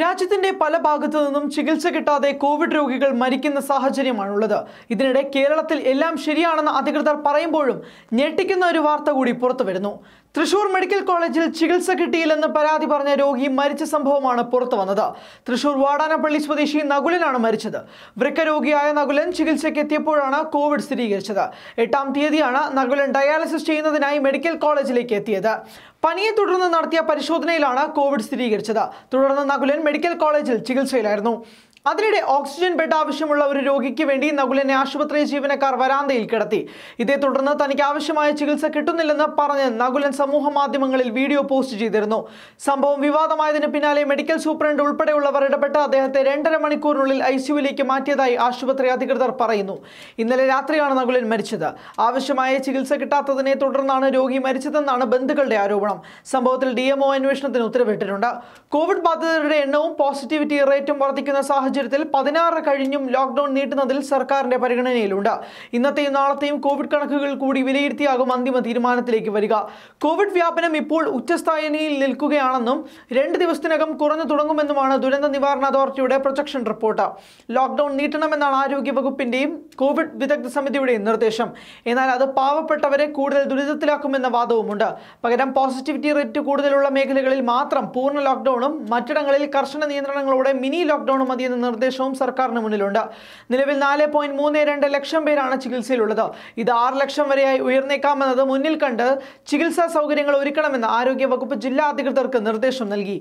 രാജ്യത്തിന്റെ പല ഭാഗത്തു നിന്നും ചികിത്സ കിട്ടാതെ കോവിഡ് രോഗികൾ മരിക്കുന്ന സാഹചര്യമാണുള്ളത് ഇതിനിടെ കേരളത്തിൽ എല്ലാം ശരിയാണെന്ന് അധികൃതർ പറയുമ്പോഴും ഞെട്ടിക്കുന്ന ഒരു വാർത്ത കൂടി പുറത്തു വരുന്നു തൃശൂർ മെഡിക്കൽ കോളേജിൽ ചികിത്സ കിട്ടിയില്ലെന്ന് പരാതി പറഞ്ഞ രോഗി മരിച്ച സംഭവമാണ് പുറത്തു വന്നത് തൃശൂർ വാടാനപ്പള്ളി സ്വദേശി നകുലനാണ് മരിച്ചത് വൃക്കരോഗിയായ നകുലൻ ചികിത്സയ്ക്ക് എത്തിയപ്പോഴാണ് കോവിഡ് സ്ഥിരീകരിച്ചത് എട്ടാം തീയതിയാണ് നകുലൻ ഡയാലിസിസ് ചെയ്യുന്നതിനായി മെഡിക്കൽ കോളേജിലേക്ക് എത്തിയത് പനിയെ തുടർന്ന് നടത്തിയ പരിശോധനയിലാണ് കോവിഡ് സ്ഥിരീകരിച്ചത് തുടർന്ന് നകുലൻ മെഡിക്കൽ കോളേജിൽ ചികിത്സയിലായിരുന്നു അതിനിടെ ഓക്സിജൻ ബെഡ് ആവശ്യമുള്ള ഒരു രോഗിക്ക് വേണ്ടി നകുലനെ ആശുപത്രി ജീവനക്കാർ വരാന്തയിൽ കിടത്തി ഇതേ തുടർന്ന് തനിക്ക് ആവശ്യമായ ചികിത്സ കിട്ടുന്നില്ലെന്ന് പറഞ്ഞ് നകുലൻ സമൂഹ മാധ്യമങ്ങളിൽ വീഡിയോ പോസ്റ്റ് ചെയ്തിരുന്നു സംഭവം വിവാദമായതിന് പിന്നാലെ മെഡിക്കൽ സൂപ്രണ്ട് ഉൾപ്പെടെയുള്ളവർ ഇടപെട്ട് അദ്ദേഹത്തെ രണ്ടര മണിക്കൂറിനുള്ളിൽ ഐ സിയുലേക്ക് മാറ്റിയതായി ആശുപത്രി അധികൃതർ പറയുന്നു ഇന്നലെ രാത്രിയാണ് നകുലൻ മരിച്ചത് ആവശ്യമായ ചികിത്സ കിട്ടാത്തതിനെ തുടർന്നാണ് രോഗി മരിച്ചതെന്നാണ് ബന്ധുക്കളുടെ ആരോപണം സംഭവത്തിൽ ഡി അന്വേഷണത്തിന് ഉത്തരവിട്ടിട്ടുണ്ട് കോവിഡ് ബാധിതരുടെ എണ്ണവും പോസിറ്റിവിറ്റി റേറ്റും വർദ്ധിക്കുന്ന സാഹചര്യം സാഹചര്യത്തിൽ പതിനാറ് കഴിഞ്ഞും ലോക്ക്ഡൌൺ നീട്ടുന്നതിൽ സർക്കാരിന്റെ പരിഗണനയിലുണ്ട് ഇന്നത്തെയും നാളത്തെയും കോവിഡ് കണക്കുകൾ കൂടി വിലയിരുത്തിയാകും അന്തിമ തീരുമാനത്തിലേക്ക് വരിക കോവിഡ് വ്യാപനം ഇപ്പോൾ ഉച്ചസ്ഥായനിയിൽ നിൽക്കുകയാണെന്നും രണ്ട് ദിവസത്തിനകം കുറഞ്ഞു തുടങ്ങുമെന്നുമാണ് ദുരന്ത നിവാരണ അതോറിറ്റിയുടെ പ്രൊജക്ഷൻ റിപ്പോർട്ട് ലോക്ക്ഡൌൺ നീട്ടണമെന്നാണ് ആരോഗ്യ വകുപ്പിന്റെയും കോവിഡ് വിദഗ്ധ സമിതിയുടെയും നിർദ്ദേശം എന്നാൽ അത് പാവപ്പെട്ടവരെ കൂടുതൽ ദുരിതത്തിലാക്കുമെന്ന വാദവുമുണ്ട് പകരം പോസിറ്റിവിറ്റി റേറ്റ് കൂടുതലുള്ള മേഖലകളിൽ മാത്രം പൂർണ്ണ ലോക്ക്ഡൌണും മറ്റിടങ്ങളിൽ കർശന നിയന്ത്രണങ്ങളോടെ മിനി ലോക്ക്ഡൌണും മതിയെന്ന് നിർദ്ദേശവും സർക്കാരിന് മുന്നിലുണ്ട് നിലവിൽ നാല് പോയിന്റ് മൂന്ന് രണ്ട് ലക്ഷം പേരാണ് ചികിത്സയിലുള്ളത് ഇത് ആറ് ലക്ഷം വരെയായി ഉയർന്നേക്കാമെന്നത് മുന്നിൽ കണ്ട് ചികിത്സാ സൗകര്യങ്ങൾ ഒരുക്കണമെന്ന് ആരോഗ്യവകുപ്പ് ജില്ലാ അധികൃതർക്ക് നിർദ്ദേശം നൽകി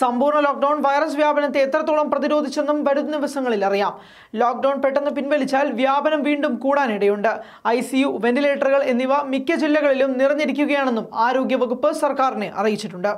സമ്പൂർണ്ണ ലോക്ക്ഡൌൺ വൈറസ് വ്യാപനത്തെ എത്രത്തോളം പ്രതിരോധിച്ചെന്നും വരും ദിവസങ്ങളിൽ അറിയാം ലോക്ക്ഡൌൺ പെട്ടെന്ന് പിൻവലിച്ചാൽ വ്യാപനം വീണ്ടും കൂടാനിടയുണ്ട് ഐ സി വെന്റിലേറ്ററുകൾ എന്നിവ മിക്ക ജില്ലകളിലും നിറഞ്ഞിരിക്കുകയാണെന്നും ആരോഗ്യവകുപ്പ് സർക്കാരിനെ അറിയിച്ചിട്ടുണ്ട്